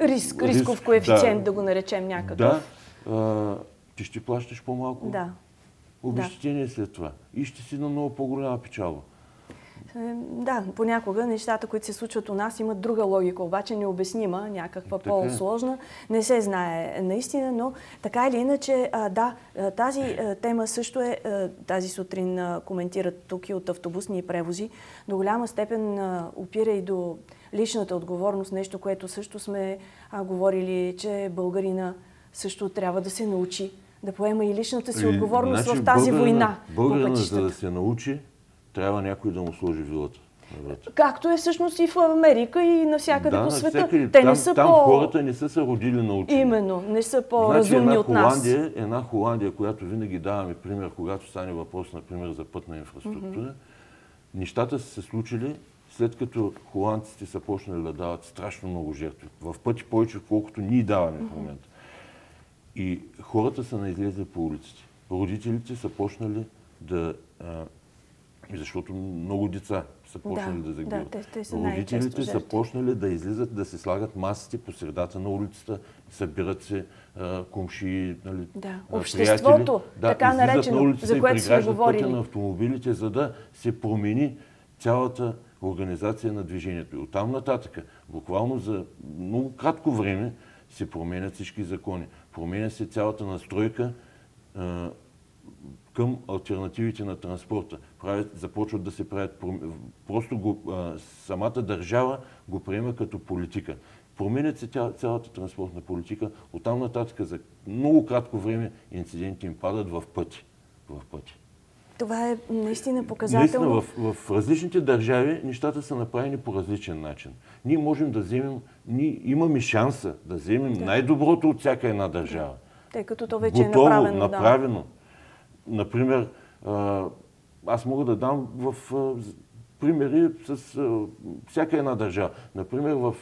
Риск, рисков коефициент, да, да, го наречем някакъв. Да, ти ще плащаш по-малко. Да. Обещетение след това. И ще си на много по-голяма печалба. Е, да, понякога нещата, които се случват у нас, имат друга логика, обаче необяснима, някаква така. Е. по-сложна. Не се знае наистина, но така или иначе, да, тази тема също е, тази сутрин коментират тук и от автобусни превози, до голяма степен опира и до личната отговорност, нещо, което също сме говорили, че българина също трябва да се научи да поема и личната си отговорност значи, в тази българна, война. Българина, за да се научи, трябва някой да му сложи вилата. Както е всъщност и в Америка и навсякъде да, по света. Навсякъде. Те там, не са там по... хората не са се родили на учени. Именно, не са значи, по-разумни значи, от нас. Една Холандия, която винаги даваме пример, когато стане въпрос, например, за пътна инфраструктура, mm-hmm. нещата са се случили след като холандците са почнали да дават страшно много жертви. В пъти повече, колкото ние даваме mm-hmm. в момента. И хората са наизлезли по улиците. Родителите са почнали да защото много деца са почнали да, да загиват. Да, те, Родителите са почнали да излизат, да се слагат масите по средата на улицата, събират се кумши, комши, нали, да. приятели. да, така наречено, на улицата за което сме говорили. на автомобилите, за да се промени цялата организация на движението. И оттам нататъка, буквално за много кратко време, се променят всички закони. Променя се цялата настройка към альтернативите на транспорта. Правят, започват да се правят, просто го, а, самата държава го приема като политика. Променят се тя, цялата транспортна политика. Оттам нататък за много кратко време инциденти им падат в пъти. В пъти. Това е наистина показателно. Наистина, в, в различните държави нещата са направени по различен начин. Ние можем да вземем, ние имаме шанса да вземем да. най-доброто от всяка една държава. Тъй като то вече е Готово, е направено. направено. Да Например, аз мога да дам в примери с всяка една държава. Например, в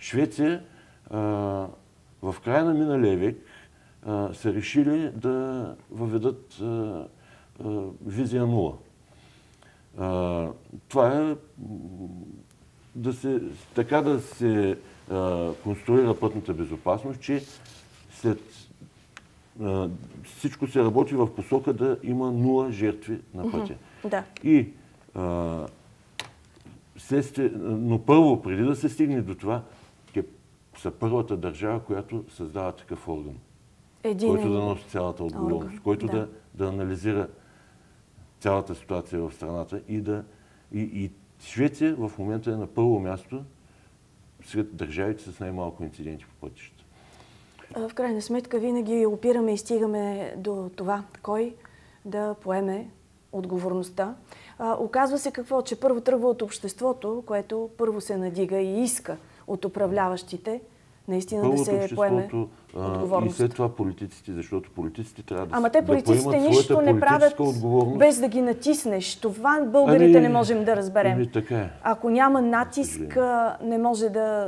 Швеция в края на миналия век са решили да въведат визия нула. Това е да се, така да се конструира пътната безопасност, че след всичко се работи в посока да има нула жертви на пътя. Да. И а, следствие, но първо, преди да се стигне до това, те са първата държава, която създава такъв орган. Един... Който да носи цялата отговорност, орган. който да. Да, да анализира цялата ситуация в страната и да. И, и Швеция в момента е на първо място сред държавите с най-малко инциденти по пътища. В крайна сметка винаги опираме и стигаме до това, кой да поеме отговорността. А, оказва се какво? Че първо тръгва от обществото, което първо се надига и иска от управляващите наистина Първото да се поеме отговорност. И след това политиците, защото политиците трябва да Ама те политиците да нищо не правят без да ги натиснеш. Това българите ами, не можем да разберем. Ами, така е. Ако няма натиск, ами. не може да,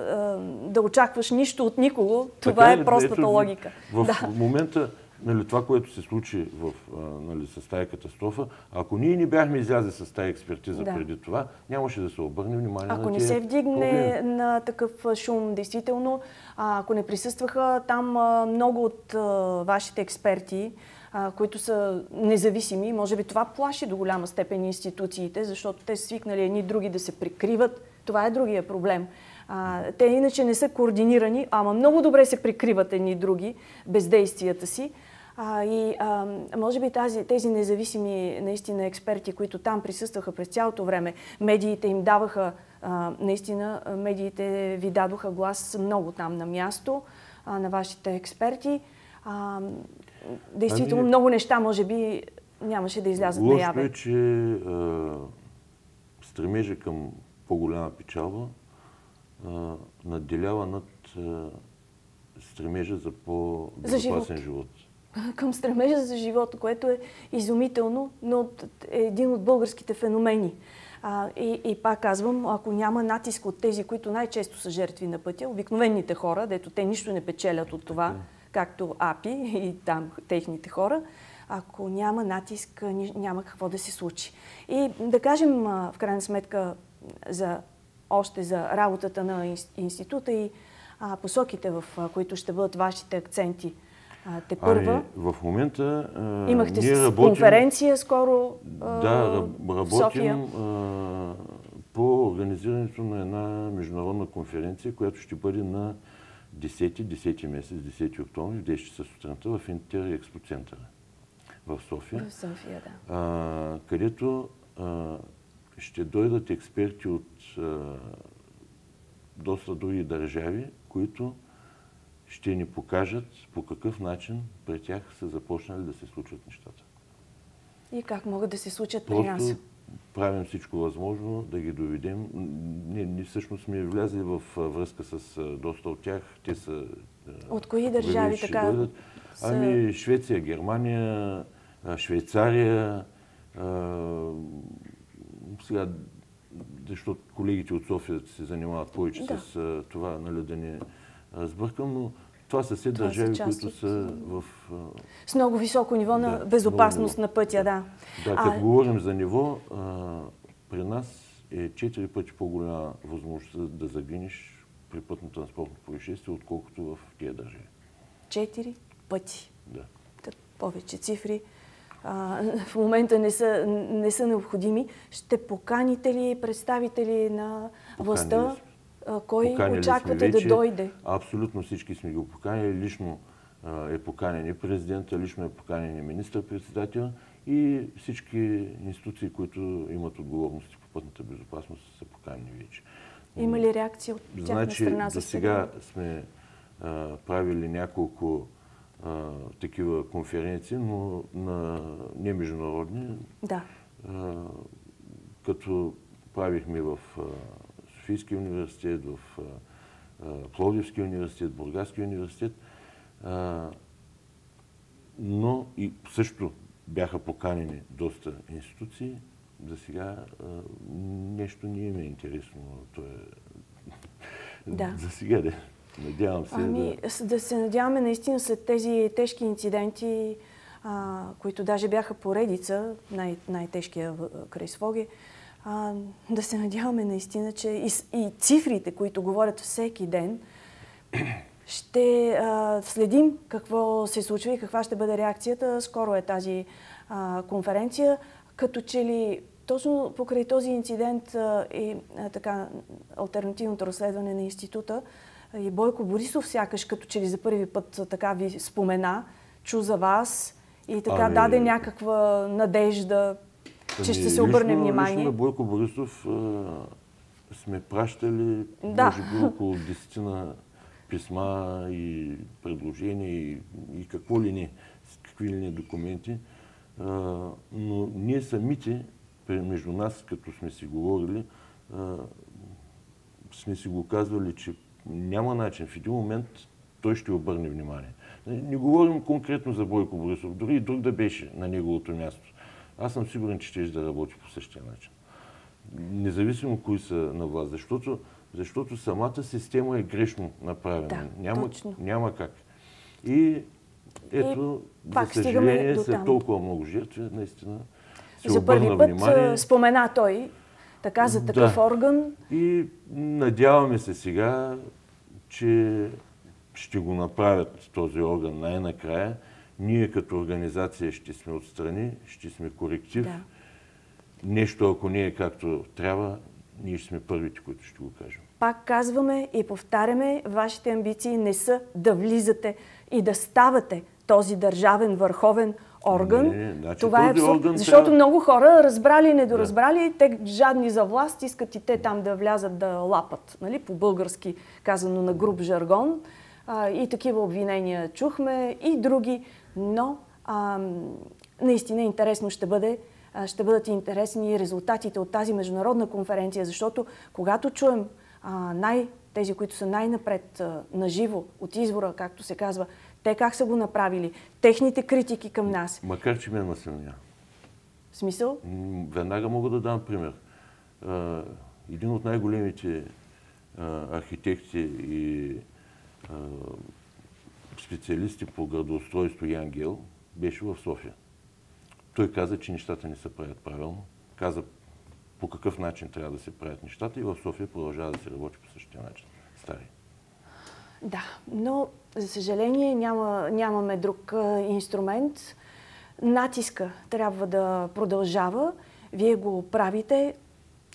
да очакваш нищо от никого. Това така е, е простата ето, логика. В да. момента нали, това, което се случи в, нали, с тази катастрофа, ако ние не бяхме излязли с тази експертиза да. преди това, нямаше да се обърне внимание ако на Ако не се вдигне проблеми. на такъв шум, действително, ако не присъстваха там много от вашите експерти, които са независими, може би това плаши до голяма степен институциите, защото те са свикнали едни други да се прикриват. Това е другия проблем. А, те иначе не са координирани, ама много добре се прикриват едни други бездействията си. А, и а, може би тази, тези независими наистина експерти, които там присъстваха през цялото време, медиите им даваха, а, наистина медиите ви дадоха глас много там на място, а, на вашите експерти. А, действително ами, много неща, може би, нямаше да излязат наяве. Лошо е, че а, стремежа към по-голяма печалба а, надделява над а, стремежа за по-безопасен живот. живот. към стремежа за живота, което е изумително, но е един от българските феномени. А, и, и пак казвам, ако няма натиск от тези, които най-често са жертви на пътя, обикновените хора, дето те нищо не печелят от това, както АПИ и там техните хора, ако няма натиск, няма какво да се случи. И да кажем, в крайна сметка, за, още за работата на института и а, посоките, в които ще бъдат вашите акценти те първа... Ами, в момента а, Имахте ние работим... конференция скоро а, Да, работим в София. А, по организирането на една международна конференция, която ще бъде на 10-10 месец, 10 октомври, в 10 часа сутринта в Интер Експо центъра в София. В София, да. А, където а, ще дойдат експерти от а, доста други държави, които ще ни покажат по какъв начин при тях са започнали да се случват нещата. И как могат да се случат при нас? правим всичко възможно да ги доведем. Ние, ние всъщност сме влязли в връзка с доста от тях. Те са... От кои държави така? Дойдат. Са... Ами Швеция, Германия, Швейцария, а, сега, защото колегите от София се занимават повече да. с това, нали, да не сбъркам, но това са все държави, които са в... С много високо ниво да, на безопасност много... на пътя, да. Да, като а... говорим за ниво, а, при нас е четири пъти по-голяма възможност да загинеш при пътно-транспортно происшествие, отколкото в тия държави. Четири пъти. Да. повече цифри а, в момента не са, не са необходими. Ще поканите ли представители на властта? Кой Поканили очаквате вече, да дойде? Абсолютно всички сме го поканили. Лично е поканен и президента, лично е поканен и министър-председател и всички институции, които имат отговорности по пътната безопасност, са поканени вече. Има ли реакция от тяхна значи, страна? Значи, за сега сме а, правили няколко а, такива конференции, но на не международни. Да. А, като правихме в Софийския университет, в Пловдивския университет, Бургарския университет, но и също бяха поканени доста институции. За сега нещо не им е интересно. То е... Да. За сега да. Надявам се. Ами, да... да се надяваме наистина след тези тежки инциденти, а, които даже бяха поредица, най- най-тежкия край Своги, а, да се надяваме наистина, че и, и цифрите, които говорят всеки ден, ще а, следим какво се случва и каква ще бъде реакцията. Скоро е тази а, конференция. Като че ли точно покрай този инцидент а, и а, така альтернативното разследване на института и Бойко Борисов сякаш като че ли за първи път така ви спомена, чу за вас и така ами... даде някаква надежда. Ами, че ще се обърне внимание. Лично на Бойко Борисов сме пращали, да. може би, около 10 на писма и предложения и, и какво ли не, какви ли не документи. А, но ние самите, между нас, като сме си говорили, а, сме си го казвали, че няма начин. В един момент той ще обърне внимание. Не говорим конкретно за Бойко Борисов, дори и друг да беше на неговото място аз съм сигурен, че ще да работи по същия начин. Независимо кои са на власт, защото, защото самата система е грешно направена. Да, няма, няма как. И ето, и за съжаление, след толкова много жертви, наистина се За първи път внимание. спомена той така за такъв да. орган. И надяваме се сега, че ще го направят този орган най-накрая. Ние като организация ще сме отстрани, ще сме коректив. Да. Нещо, ако не е както трябва, ние ще сме първите, които ще го кажем. Пак казваме и повтаряме, вашите амбиции не са да влизате и да ставате този държавен, върховен орган. Не, не, значи това е абсурд. Орган защото трябва... много хора разбрали и недоразбрали, да. те жадни за власт искат и те там да влязат да лапат, нали? по български казано на груб жаргон. А, и такива обвинения чухме, и други но а, наистина интересно ще бъде ще бъдат интересни резултатите от тази международна конференция, защото когато чуем а, най, тези, които са най-напред на живо от извора, както се казва, те как са го направили, техните критики към нас. Макар, че ме е насилня. В смисъл? Веднага мога да дам пример. А, един от най-големите архитекти и а, специалисти по градоустройство Ян Гел беше в София. Той каза, че нещата не се правят правилно. Каза по какъв начин трябва да се правят нещата и в София продължава да се работи по същия начин. Стари. Да, но за съжаление няма, нямаме друг а, инструмент. Натиска трябва да продължава. Вие го правите.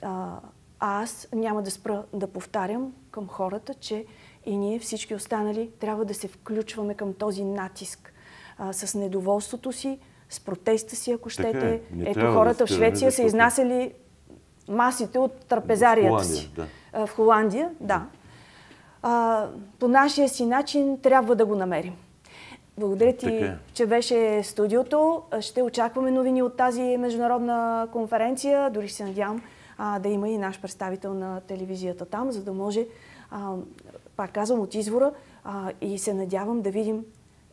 А, аз няма да спра да повтарям към хората, че и ние всички останали трябва да се включваме към този натиск а, с недоволството си, с протеста си, ако е. щете. щете. Ето хората да в Швеция са изнасяли масите от трапезарията си. Да. А, в Холандия, да. А, по нашия си начин трябва да го намерим. Благодаря ти, така. Е. че беше студиото. Ще очакваме новини от тази международна конференция. Дори се надявам а, да има и наш представител на телевизията там, за да може а, пак казвам, от извора а, и се надявам да видим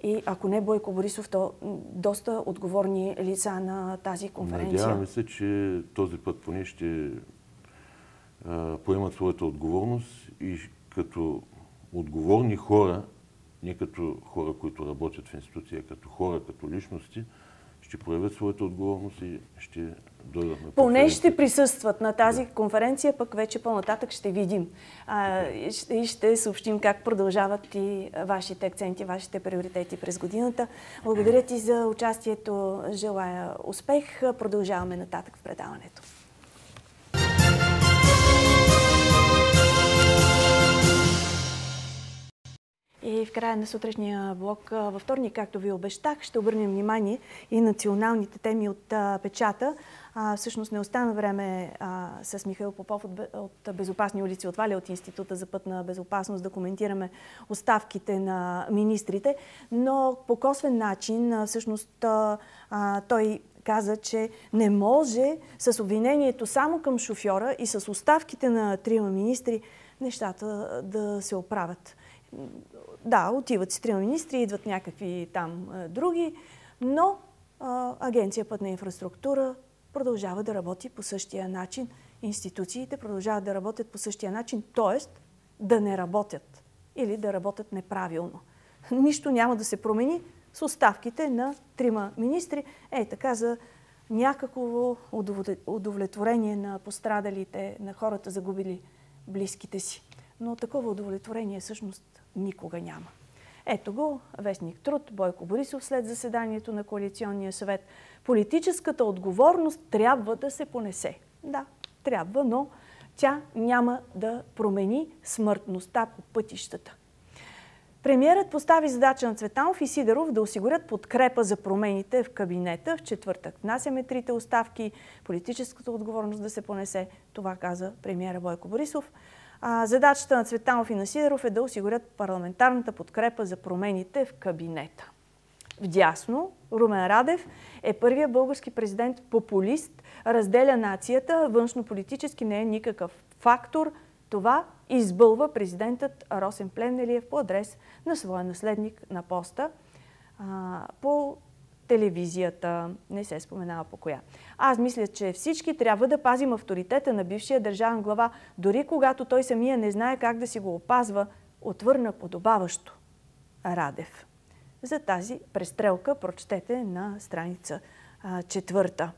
и ако не Бойко Борисов, то доста отговорни лица на тази конференция. Надяваме се, че този път поне ще а, поемат своята отговорност и като отговорни хора, не като хора, които работят в институция, като хора, като личности, ще проявят своята отговорност и ще поне ще присъстват на тази конференция, пък вече по-нататък ще видим. и ще, ще съобщим как продължават и вашите акценти, вашите приоритети през годината. Благодаря ти за участието. Желая успех. Продължаваме нататък в предаването. И в края на сутрешния блок във вторник, както ви обещах, ще обърнем внимание и националните теми от а, печата. А, всъщност не остана време а, с Михаил Попов от, от Безопасни улици от Валя, от Института за пътна безопасност, да коментираме оставките на министрите, но по косвен начин а, всъщност а, той каза, че не може с обвинението само към шофьора и с оставките на трима министри нещата да се оправят да, отиват си трима министри, идват някакви там а, други, но а, Агенция пътна инфраструктура продължава да работи по същия начин, институциите продължават да работят по същия начин, т.е. да не работят или да работят неправилно. Нищо няма да се промени с оставките на трима министри. Ей така за някакво удовлетворение на пострадалите, на хората загубили близките си но такова удовлетворение всъщност никога няма. Ето го, вестник Труд, Бойко Борисов след заседанието на Коалиционния съвет. Политическата отговорност трябва да се понесе. Да, трябва, но тя няма да промени смъртността по пътищата. Премьерът постави задача на Цветанов и Сидеров да осигурят подкрепа за промените в кабинета. В четвъртък внасяме трите оставки, политическата отговорност да се понесе. Това каза премьера Бойко Борисов задачата на Цветанов и на Сидеров е да осигурят парламентарната подкрепа за промените в кабинета. Вдясно, Румен Радев е първият български президент популист, разделя нацията, външнополитически не е никакъв фактор. Това избълва президентът Росен Пленелиев по адрес на своя наследник на поста. по телевизията, не се споменава по коя. Аз мисля, че всички трябва да пазим авторитета на бившия държавен глава, дори когато той самия не знае как да си го опазва, отвърна подобаващо Радев. За тази престрелка прочетете на страница а, четвърта.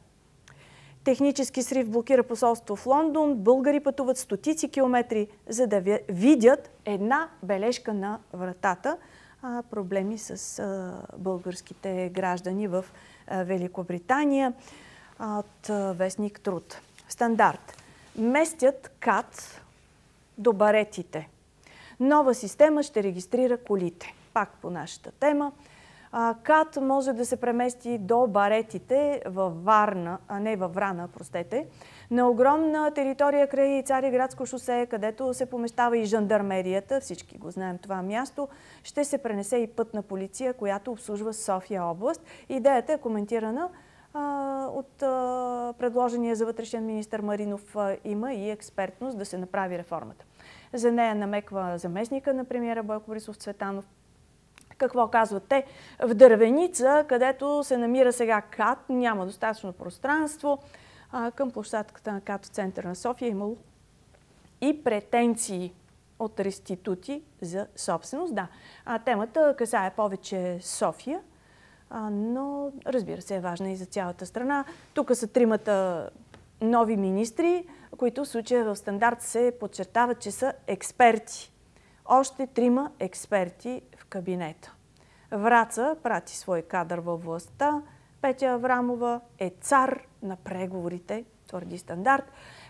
Технически срив блокира посолство в Лондон. Българи пътуват стотици километри, за да видят една бележка на вратата – а, проблеми с а, българските граждани в а, Великобритания от а, вестник Труд. Стандарт. Местят кат до баретите. Нова система ще регистрира колите. Пак по нашата тема. Кат може да се премести до баретите във Варна, а не във Врана, простете, на огромна територия край Цариградско шосе, където се помещава и жандармерията, всички го знаем това място, ще се пренесе и път на полиция, която обслужва София област. Идеята е коментирана от предложения за вътрешен министр Маринов има и експертност да се направи реформата. За нея намеква заместника на премиера Бойко Борисов Цветанов какво казват те? В Дървеница, където се намира сега КАТ, няма достатъчно пространство. Към площадката на КАТ в центъра на София е имало и претенции от реститути за собственост. Да, а, темата касае повече София, а, но разбира се е важна и за цялата страна. Тук са тримата нови министри, които в случая в стандарт се подчертават, че са експерти. Още трима експерти кабинета. Враца прати свой кадър във властта. Петя Аврамова е цар на преговорите, твърди стандарт.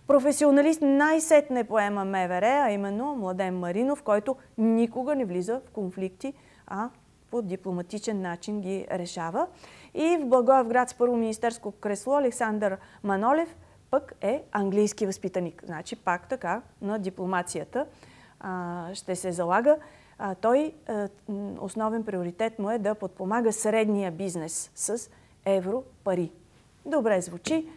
Професионалист най-сетне поема МВР, а именно Младен Маринов, който никога не влиза в конфликти, а по дипломатичен начин ги решава. И в Благоевград с първо министерско кресло Александър Манолев пък е английски възпитаник. Значи пак така на дипломацията а, ще се залага той е, основен приоритет му е да подпомага средния бизнес с евро пари. Добре звучи,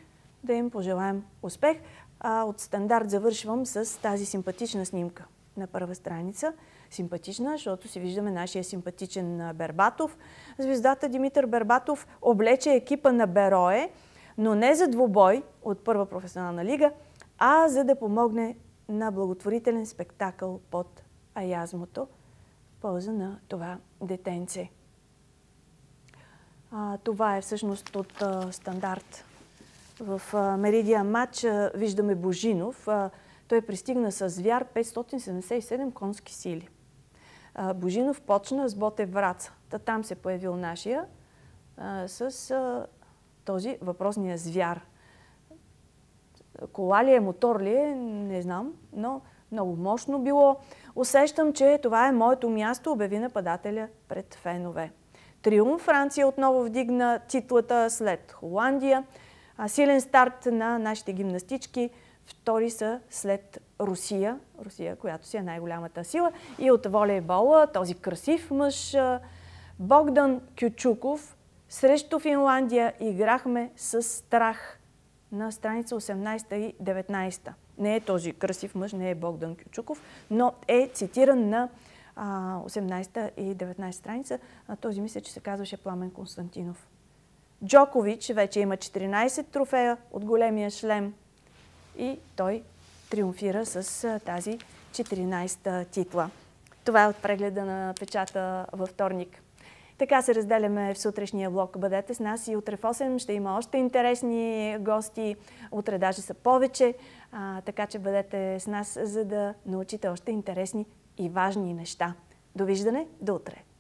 да им пожелаем успех. А от стандарт завършвам с тази симпатична снимка на първа страница. Симпатична, защото си виждаме нашия симпатичен Бербатов. Звездата Димитър Бербатов облече екипа на Берое, но не за двубой от първа професионална лига, а за да помогне на благотворителен спектакъл под аязмото – полза на това детенце. А, това е всъщност от а, стандарт. В а, Меридия матч виждаме Божинов. А, той пристигна с звяр 577 конски сили. А, Божинов почна с Ботев Враца. Та там се появил нашия с а, този въпросния звяр. Кола ли е, мотор ли е, не знам, но много мощно било. Усещам, че това е моето място, обяви нападателя пред фенове. Триумф Франция отново вдигна титлата след Холандия. Силен старт на нашите гимнастички. Втори са след Русия. Русия, която си е най-голямата сила. И от волейбола този красив мъж Богдан Кючуков срещу Финландия играхме с страх на страница 18 и 19 не е този красив мъж, не е Богдан Кючуков, но е цитиран на 18 та и 19 страница. Този мисля, че се казваше Пламен Константинов. Джокович вече има 14 трофея от големия шлем и той триумфира с тази 14 титла. Това е от прегледа на печата във вторник. Така се разделяме в сутрешния влог. Бъдете с нас и утре в 8 ще има още интересни гости. Утре даже са повече, а, така че бъдете с нас, за да научите още интересни и важни неща. Довиждане, до утре!